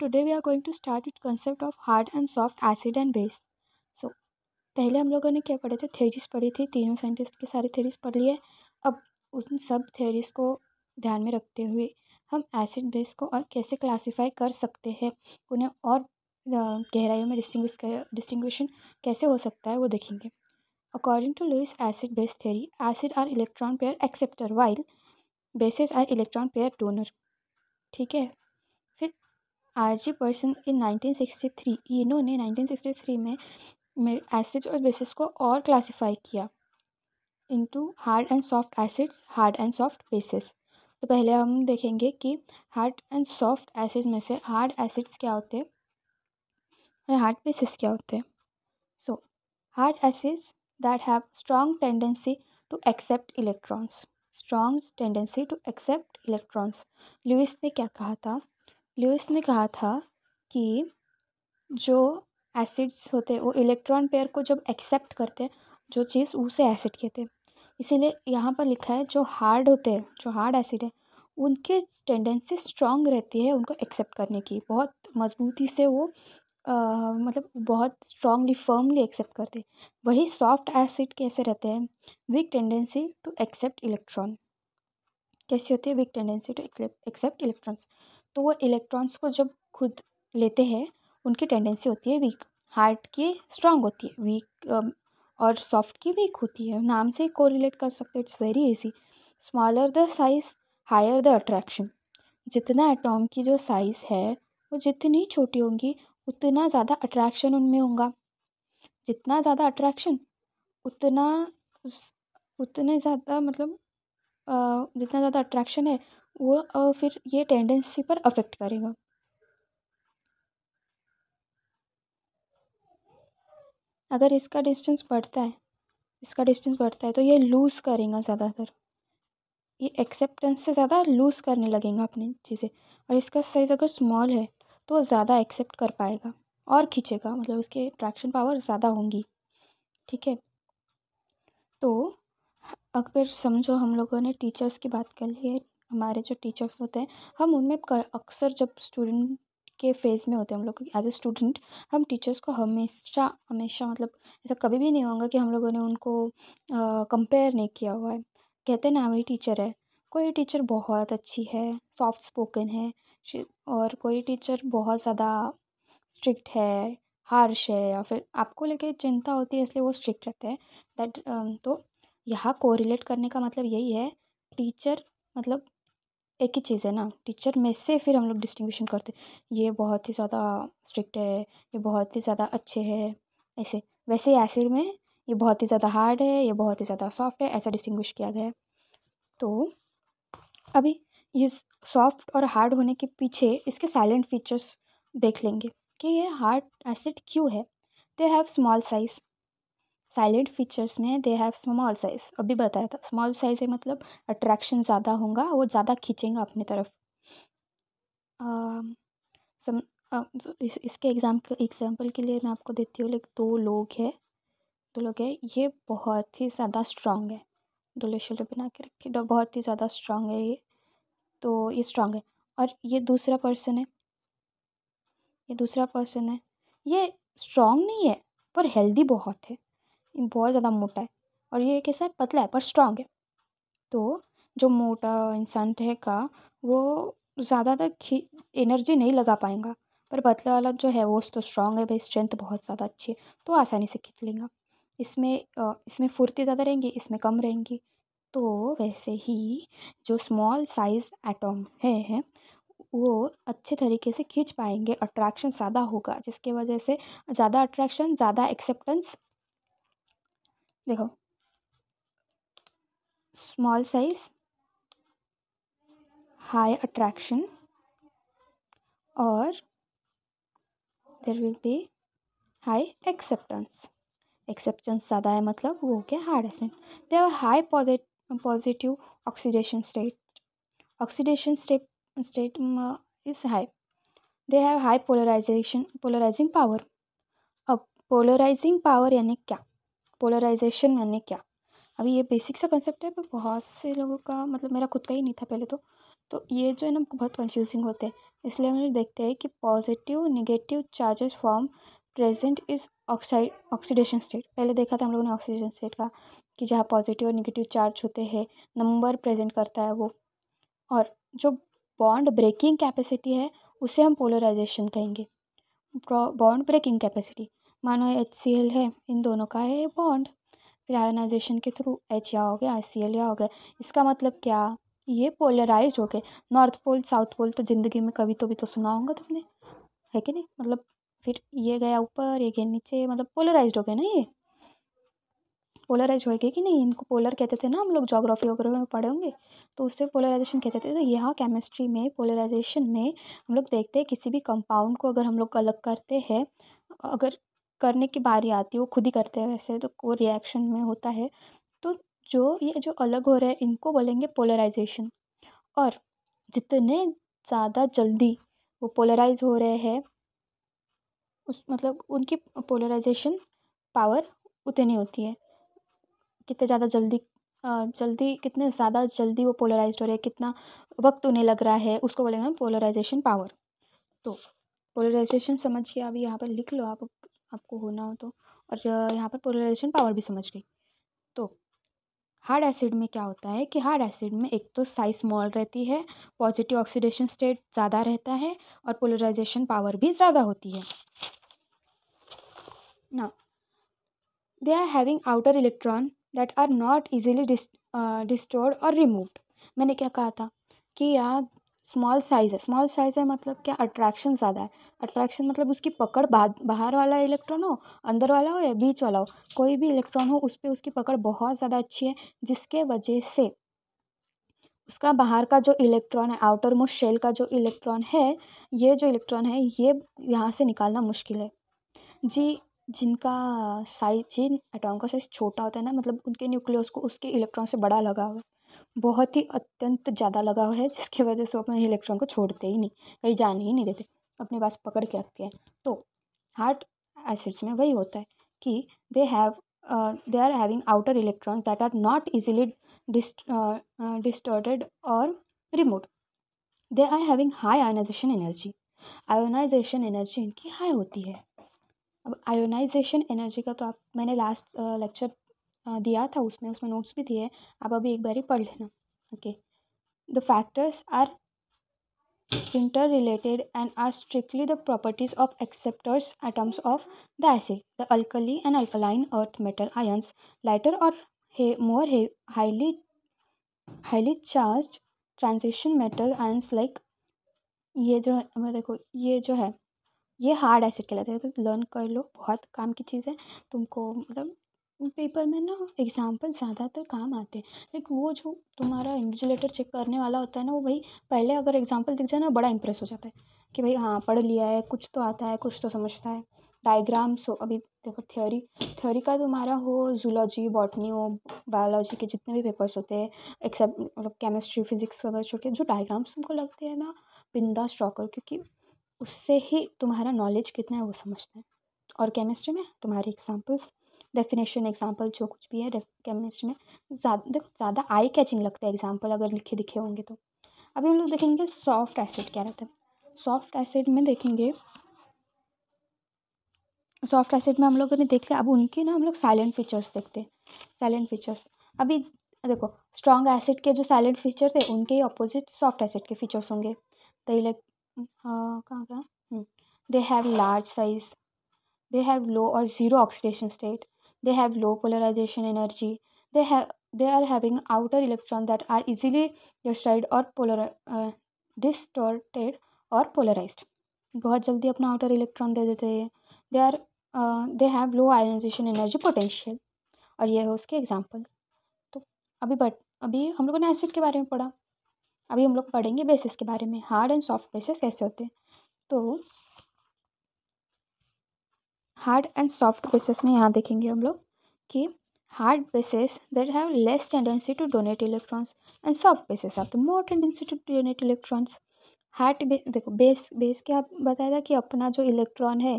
today we are going to start with concept of hard and soft acid and base so पहले हम लोगों ने क्या पढ़े थे थेरीज पढ़ी थी तीनों साइंटिस्ट की सारी थेरीज पढ़ ली है अब उन सब थेरीज को ध्यान में रखते हुए हम एसिड बेस को और कैसे क्लासीफाई कर सकते हैं उन्हें और गहराइयों में डिस्टिंग डिस्टिंग्विशन कैसे हो सकता है वो देखेंगे according to Lewis acid base theory acid are electron pair acceptor while bases are electron pair donor ठीक है आर जी पर्सन इन 1963 इन्होंने 1963 में एसिड्स और बेसिस को और क्लासिफाई किया into hard and soft acids hard and soft bases तो पहले हम देखेंगे कि हार्ड एंड सॉफ्ट एसिड्स में से हार्ड एसिड्स क्या होते हैं और हार्ड बेसिस क्या होते हैं so hard acids that have strong tendency to accept electrons strong tendency to accept electrons Lewis ने क्या कहा था लुइस ने कहा था कि जो एसिड्स होते हैं वो इलेक्ट्रॉन पेयर को जब एक्सेप्ट करते हैं जो चीज़ उसे एसिड कहते हैं इसीलिए यहाँ पर लिखा है जो हार्ड होते हैं जो हार्ड एसिड है उनके टेंडेंसी स्ट्रांग रहती है उनको एक्सेप्ट करने की बहुत मजबूती से वो आ, मतलब बहुत स्ट्रांगली फर्मली एक्सेप्ट करते वही सॉफ्ट एसिड कैसे रहते हैं weak tendency to accept electron कैसी होती है weak tendency to accept electrons तो वो इलेक्ट्रॉन्स को जब खुद लेते हैं उनकी टेंडेंसी होती है वीक हार्ट की स्ट्रांग होती है वीक um, और सॉफ्ट की वीक होती है नाम से कोरिलेट कर सकते it's very easy smaller the size higher the attraction जितना एटॉम की जो साइज़ है वो जितनी छोटी होंगी उतना ज़्यादा अट्रैक्शन उनमें होगा जितना ज़्यादा अट्रैक्शन उतना उतने ज़्यादा मतलब जितना ज़्यादा अट्रैक्शन है वो फिर ये टेंडेंसी पर अफेक्ट करेगा अगर इसका डिस्टेंस बढ़ता है इसका डिस्टेंस बढ़ता है तो ये लूज़ करेगा ज़्यादातर ये एक्सेप्टेंस से ज़्यादा लूज़ करने लगेगा अपनी चीज़ें और इसका साइज़ अगर स्मॉल है तो ज़्यादा एक्सेप्ट कर पाएगा और खींचेगा मतलब उसकी अट्रैक्शन पावर ज़्यादा होंगी ठीक है तो अगर समझो हम लोगों ने टीचर्स की बात कर ली है हमारे जो टीचर्स होते हैं हम उनमें अक्सर जब स्टूडेंट के फेज़ में होते हैं हम लोग एज ए स्टूडेंट हम टीचर्स को हमेशा हमेशा मतलब ऐसा कभी भी नहीं होगा कि हम लोगों ने उनको कंपेयर नहीं किया हुआ है कहते ना हमारी टीचर है कोई टीचर बहुत अच्छी है सॉफ्ट स्पोकन है और कोई टीचर बहुत ज़्यादा स्ट्रिक्ट है हार्श है या फिर आपको लेके चिंता होती है इसलिए वो स्ट्रिक्ट रहते हैं दैट तो यहाँ कोरिलेट करने का मतलब यही है टीचर मतलब एक ही चीज़ है ना टीचर में से फिर हम लोग डिस्टिंग्विशन करते ये बहुत ही ज़्यादा स्ट्रिक्ट है ये बहुत ही ज़्यादा अच्छे है ऐसे वैसे एसिड में ये बहुत ही ज़्यादा हार्ड है ये बहुत ही ज़्यादा सॉफ्ट है ऐसा डिस्टिंग्विश किया गया है तो अभी ये सॉफ्ट और हार्ड होने के पीछे इसके साइलेंट फीचर्स देख लेंगे कि ये हार्ड एसिड क्यों है they have small size salient features में दे हैव स्मॉल साइज़ अभी बताया था स्मॉल साइज़ है मतलब अट्रैक्शन ज़्यादा होगा वो ज़्यादा खींचेंगे अपने तरफ सम, आ, इस, इसके एग्जाम एग्जाम्पल के लिए मैं आपको देती हूँ लाइक दो लोग है दो लोग है ये बहुत ही ज़्यादा स्ट्रांग है दो शुल्हे बना के रखे बहुत ही ज़्यादा स्ट्रांग है ये तो ये स्ट्रांग है और ये दूसरा पर्सन है ये दूसरा पर्सन है ये स्ट्रांग नहीं है पर हेल्दी बहुत है बहुत ज़्यादा मोटा है और ये कैसा है पतला है पर स्ट्रांग है तो जो मोटा इंसान रहेगा वो ज़्यादातर एनर्जी नहीं लगा पाएगा पर पतला वाला जो है वो तो स्ट्रांग है भाई स्ट्रेंथ बहुत ज़्यादा अच्छी है तो आसानी से खींच लेंगे इसमें इसमें फुर्ती ज़्यादा रहेंगी इसमें कम रहेंगी तो वैसे ही जो स्मॉल साइज़ एटॉम है वो अच्छे तरीके से खींच पाएंगे अट्रैक्शन ज़्यादा होगा जिसके वजह से ज़्यादा अट्रैक्शन ज़्यादा एक्सेप्टेंस देखो स्मॉल साइज हाई अट्रैक्शन और there will be high acceptance acceptance ज़्यादा है मतलब वो हो गया hard acid there high positive oxidation state oxidation state state is high they have high polarization polarizing power अब पोलराइजिंग पावर यानी क्या पोलराइजेशन यानी क्या अभी ये बेसिक सा कंसेप्ट है पर बहुत से लोगों का मतलब मेरा खुद का ही नहीं था पहले तो तो ये जो है ना बहुत कंफ्यूजिंग होते हैं इसलिए हम देखते हैं कि positive negative charges form present is oxide oxidation state पहले देखा था हम लोगों ने ऑक्सीडेशन स्टेट का कि जहाँ पॉजिटिव और निगेटिव चार्ज होते हैं नंबर प्रेजेंट करता है वो और जो बॉन्ड ब्रेकिंग कैपेसिटी है उसे हम पोलराइजेशन कहेंगे बॉन्ड ब्रेकिंग कैपेसिटी मानो एच है इन दोनों का है बॉन्ड फिर आयोनाइजेशन के थ्रू एच या हो गया आई सी एल या हो गया इसका मतलब क्या ये पोलराइज हो गए नॉर्थ पोल साउथ पोल तो ज़िंदगी में कभी तो भी तो सुना होगा तुमने है कि नहीं मतलब फिर ये गया ऊपर ये गया नीचे मतलब पोलराइज हो गए ना ये पोलराइज हो गए कि नहीं इनको पोलर कहते थे ना हम लोग जोग्राफी वगैरह में पढ़े होंगे तो उससे पोलराइजेशन कहते थे तो यहाँ केमिस्ट्री में पोलराइजेशन में हम लोग देखते हैं किसी भी कंपाउंड को अगर हम लोग अलग करते हैं अगर करने की बारी आती है वो खुद ही करते हैं वैसे तो वो रिएक्शन में होता है तो जो ये जो अलग हो रहे हैं इनको बोलेंगे पोलराइजेशन और जितने ज़्यादा जल्दी वो पोलराइज हो रहे हैं उस मतलब उनकी पोलराइजेशन पावर उतनी होती है कितने ज़्यादा जल्दी जल्दी कितने ज़्यादा जल्दी वो पोलराइज हो रहे हैं कितना वक्त उन्हें लग रहा है उसको बोलेंगे हम पोलराइजेशन पावर तो पोलराइजेशन समझिए अभी यहाँ पर लिख लो आप आपको होना हो तो और यहाँ पर पोलराइजेशन पावर भी समझ गई तो हार्ड एसिड में क्या होता है कि हार्ड एसिड में एक तो साइज स्मॉल रहती है पॉजिटिव ऑक्सीडेशन स्टेट ज़्यादा रहता है और पोलराइजेशन पावर भी ज़्यादा होती है ना they are having outer electron that are not easily distorted और रिमूव्ड मैंने क्या कहा था कि यार स्मॉल साइज़ है स्मॉल साइज़ है मतलब क्या अट्रैक्शन ज़्यादा है अट्रैक्शन मतलब उसकी पकड़ बाहर वाला इलेक्ट्रॉन हो अंदर वाला हो या बीच वाला हो कोई भी इलेक्ट्रॉन हो उस पर उसकी पकड़ बहुत ज़्यादा अच्छी है जिसके वजह से उसका बाहर का जो इलेक्ट्रॉन है आउटर मोस्ट शेल का जो इलेक्ट्रॉन है ये जो इलेक्ट्रॉन है ये यहाँ से निकालना मुश्किल है जी जिनका साइज जिन एटॉम का साइज छोटा होता है ना मतलब उनके न्यूक्लियस को उसके इलेक्ट्रॉन से बड़ा लगा हुआ है बहुत ही अत्यंत ज़्यादा लगाव है जिसकी वजह से वो अपने इलेक्ट्रॉन को छोड़ते ही नहीं कहीं जाने ही नहीं देते अपने पास पकड़ के रखते हैं तो हार्ट एसिड्स में वही होता है कि they have they are having outer electrons that are not easily distorted और remove they are having high ionization energy ionization energy इनकी हाई होती है अब आयोनाइजेशन एनर्जी का तो आप मैंने लास्ट लेक्चर uh, दिया था उसमें उसमें नोट्स भी दिए आप अभी एक बार ही पढ़ लेना okay the factors are interrelated and are strictly the properties of acceptors items of the acid the alkali and alkaline earth metal ions lighter और more highly highly charge transition metal ions like ये जो है मैं देखो ये जो है ये हार्ड एसिड कहलाते हैं तो लर्न कर लो बहुत काम की चीज़ है तुमको मतलब पेपर में ना एग्ज़ाम्पल ज़्यादातर काम आते हैं लाइक वो जो तुम्हारा इन्विजिलेटर चेक करने वाला होता है ना वो भाई पहले अगर एग्ज़ाम्पल दिख जाए ना बड़ा इंप्रेस हो जाता है कि भाई हाँ पढ़ लिया है कुछ तो आता है कुछ तो समझता है डायग्राम्स हो अभी देखो थ्योरी थ्योरी का तुम्हारा हो जूलॉजी बॉटनी हो बायोलॉजी के जितने भी पेपर्स होते हैं एक्सेप्ट मतलब केमिस्ट्री फिजिक्स वगैरह छोटे जो डायग्राम्स तुमको लगते हैं ना बिंदा स्ट्रॉकर क्योंकि उससे ही तुम्हारा नॉलेज कितना है वो समझते हैं और केमिस्ट्री में तुम्हारे एग्जाम्पल्स डेफिनेशन एग्जाम्पल जो कुछ भी है केमिस्ट्री में ज़्यादा ज़्यादा आई कैचिंग लगता है एग्जाम्पल अगर लिखे दिखे होंगे तो अभी हम लोग देखेंगे सॉफ्ट एसिड क्या रहता है सॉफ्ट एसिड में देखेंगे सॉफ्ट एसिड में हम लोगों ने देख लिया अब उनके ना हम लोग साइलेंट फीचर्स देखते हैं साइलेंट फीचर्स अभी देखो स्ट्रॉन्ग एसिड के जो साइलेंट फीचर थे उनके ही अपोजिट सॉफ्ट एसिड के फीचर्स होंगे दे तो लाइक कहाँ कहाँ they have large size they have low और zero oxidation state they have low polarization energy they have they are having outer electron that are easily destroyed or polar uh, distorted or polarized बहुत जल्दी अपना outer electron दे देते हैं they are they have low ionization energy potential और ये है उसके एग्जांपल तो अभी बट अभी हम लोगों ने एसिड के बारे में पढ़ा अभी हम लोग पढ़ेंगे बेसिस के बारे में हार्ड एंड सॉफ्ट बेसिस कैसे होते हैं तो हार्ड एंड सॉफ्ट बेसिस में यहाँ देखेंगे हम लोग कि hard bases there have less tendency to donate electrons and soft bases of the more tendency to donate electrons hard बे देखो बेस बेस क्या बताया था कि अपना जो इलेक्ट्रॉन है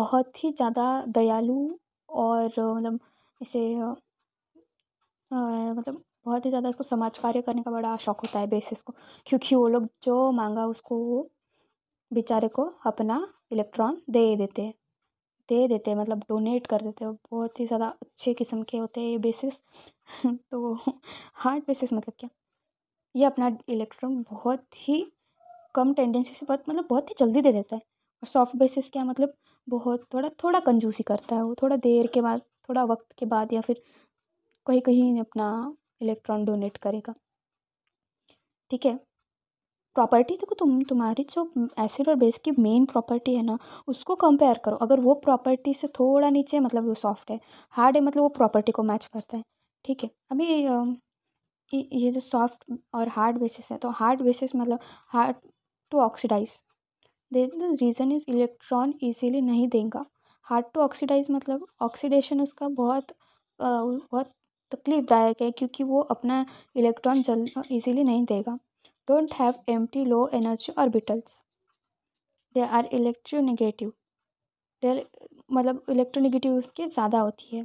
बहुत ही ज़्यादा दयालु और मतलब इसे मतलब बहुत ही ज़्यादा इसको समाज कार्य करने का बड़ा शौक होता है बेसिस को क्योंकि वो लोग जो मांगा उसको बेचारे को अपना इलेक्ट्रॉन दे देते हैं दे देते हैं मतलब डोनेट कर देते हैं बहुत ही ज़्यादा अच्छे किस्म के होते हैं ये बेसिस तो हार्ड बेसिस मतलब क्या ये अपना इलेक्ट्रॉन बहुत ही कम टेंडेंसी से बहुत मतलब बहुत ही जल्दी दे देता है और सॉफ्ट बेसिस क्या मतलब बहुत थोड़ा थोड़ा कंजूसी करता है वो थोड़ा देर के बाद थोड़ा वक्त के बाद या फिर कहीं कहीं अपना इलेक्ट्रॉन डोनेट करेगा ठीक है प्रॉपर्टी देखो तुम तुम्हारी जो एसिड और बेस की मेन प्रॉपर्टी है ना उसको कंपेयर करो अगर वो प्रॉपर्टी से थोड़ा नीचे मतलब वो सॉफ्ट है हार्ड है मतलब वो प्रॉपर्टी मतलब को मैच करता है ठीक है अभी ये जो सॉफ्ट और हार्ड बेसिस है तो हार्ड बेसिस मतलब hard to oxidize the reason is electron easily नहीं देगा हार्ड टू ऑक्सीडाइज मतलब ऑक्सीडेशन उसका बहुत बहुत तकलीफ़दायक है क्योंकि वो अपना इलेक्ट्रॉन जल इजीली नहीं देगा don't have empty low energy orbitals they are electronegative there मतलब इलेक्ट्रोनिगेटिव उसकी ज़्यादा होती है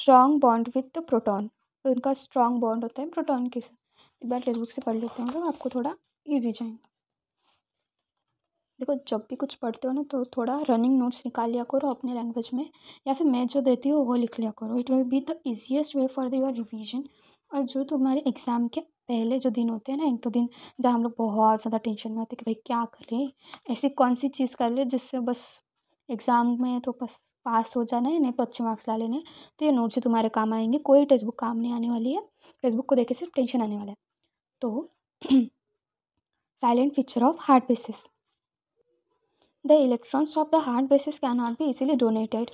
स्ट्रॉन्ग बॉन्ड विथ प्रोटॉन तो उनका स्ट्रॉन्ग बॉन्ड होता है प्रोटॉन के साथ एक बार टेक्स्ट बुक से पढ़ लेते हैं तो आपको थोड़ा ईजी जाएंगे देखो जब भी कुछ पढ़ते हो ना तो थोड़ा रनिंग नोट्स निकाल लिया करो अपने लैंग्वेज में या फिर मैं जो देती हूँ वो लिख लिया करो it will be the easiest way for the your revision और जो तुम्हारे एग्ज़ाम के पहले जो दिन होते हैं ना एक दो दिन जहाँ हम लोग बहुत ज़्यादा टेंशन में होते हैं कि भाई क्या करें ऐसी कौन सी चीज़ कर ले जिससे बस एग्ज़ाम में तो बस पास हो जाना है नहीं तो अच्छे मार्क्स ला लेने तो ये नोट्स तुम्हारे काम आएंगे कोई टेक्स्ट बुक काम नहीं आने वाली है टेक्स्ट बुक को देखे सिर्फ टेंशन आने वाला है तो salient feature of hard bases the electrons of the hard bases can not be easily donated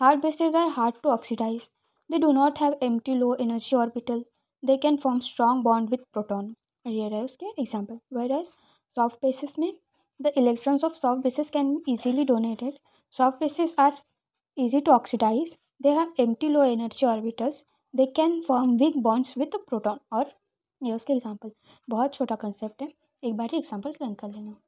hard bases are hard to oxidize they do not have empty low energy orbital they can form strong bond with proton और ये रहे उसके example whereas soft bases में the electrons of soft bases can be easily donated soft bases are easy to oxidize they have empty low energy orbitals they can form weak bonds with proton और ये उसके example बहुत छोटा concept है एक बार ही examples learn कर लेना